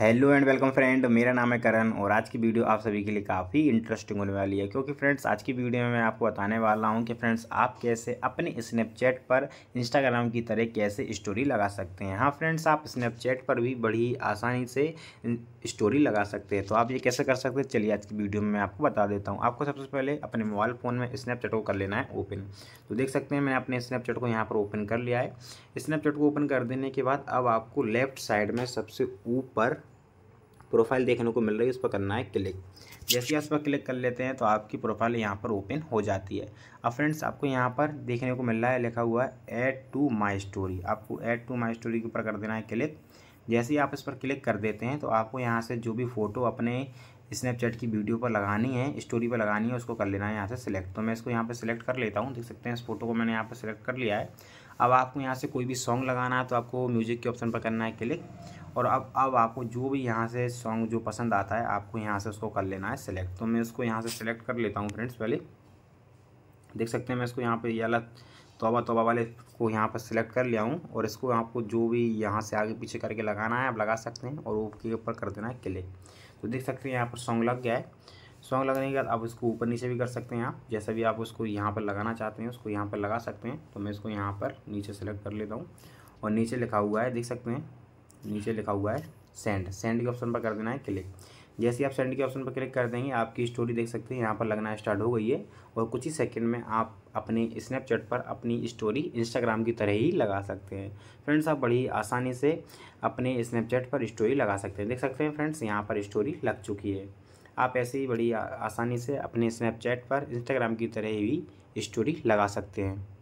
hello and welcome friend मेरा नाम है करण और आज की वीडियो आप सभी के लिए काफ़ी इंटरेस्टिंग होने वाली है क्योंकि फ्रेंड्स आज की वीडियो में मैं आपको बताने वाला हूं कि फ्रेंड्स आप कैसे अपने स्नैपचैट पर इंस्टाग्राम की तरह कैसे स्टोरी लगा सकते हैं हाँ फ्रेंड्स आप स्नैपचैट पर भी बड़ी आसानी से स्टोरी लगा सकते हैं तो आप ये कैसे कर सकते हैं चलिए आज की वीडियो में मैं आपको बता देता हूँ आपको सबसे पहले अपने मोबाइल फ़ोन में स्नैपचैट को कर लेना है ओपन तो देख सकते हैं मैंने अपने स्नैपचैट को यहाँ पर ओपन कर लिया है स्नैपचैट को ओपन कर देने के बाद अब आपको लेफ्ट साइड में सबसे ऊपर प्रोफाइल देखने को मिल रही है उस पर करना है क्लिक जैसे आप उस पर क्लिक कर लेते हैं तो आपकी प्रोफाइल यहाँ पर ओपन हो जाती है अब फ्रेंड्स आपको यहाँ पर देखने को मिल रहा है लिखा हुआ है ऐड टू माई स्टोरी आपको ऐड टू माई स्टोरी के ऊपर कर देना है क्लिक जैसे ही आप इस पर क्लिक कर देते हैं तो आपको यहाँ से जो भी फ़ोटो अपने स्नैपचैट की वीडियो पर लगानी है स्टोरी पर लगानी है उसको कर लेना है यहाँ से सिलेक्ट तो मैं इसको यहाँ पर सिलेक्ट कर लेता हूँ देख सकते हैं इस फोटो को मैंने यहाँ पर सिलेक्ट कर लिया है अब आपको यहाँ से कोई भी सॉन्ग लगाना है तो आपको म्यूज़िक के ऑप्शन पर करना है क्लिक और अब अब आपको जो भी यहाँ से सॉन्ग जो पसंद आता है आपको यहाँ से उसको कर लेना है सिलेक्ट तो मैं उसको यहाँ से सिलेक्ट कर लेता हूँ फ्रेंड्स पहले देख सकते हैं मैं इसको यहाँ पर ये अलग तोबा तोबा वाले को यहाँ पर सिलेक्ट कर लिया हूँ और इसको आपको जो भी यहाँ से आगे पीछे करके लगाना है आप लगा सकते हैं और ओके ऊपर कर देना है क्लिक तो देख सकते हैं यहाँ पर सॉन्ग लग गया है सॉन्ग लगाने के बाद आप इसको ऊपर नीचे भी कर सकते हैं आप जैसा भी आप उसको यहाँ पर लगाना चाहते हैं उसको यहाँ पर लगा सकते हैं तो मैं इसको यहाँ पर नीचे सेलेक्ट कर लेता हूँ और नीचे लिखा हुआ है देख सकते हैं नीचे लिखा हुआ है सेंड सेंड के ऑप्शन पर कर देना है क्लिक जैसे आप सेंड के ऑप्शन पर क्लिक कर देंगे आपकी स्टोरी देख सकते हैं यहाँ पर लगना स्टार्ट हो गई है और कुछ ही सेकंड में आप अपने स्नैपचैट पर अपनी स्टोरी इंस्टाग्राम की तरह ही लगा सकते हैं फ्रेंड्स आप बड़ी आसानी से अपने स्नैपचैट पर स्टोरी लगा सकते हैं देख सकते हैं फ्रेंड्स यहाँ पर स्टोरी लग चुकी है आप ऐसे ही बड़ी आसानी से अपने स्नैपचैट पर इंस्टाग्राम की तरह ही स्टोरी लगा सकते हैं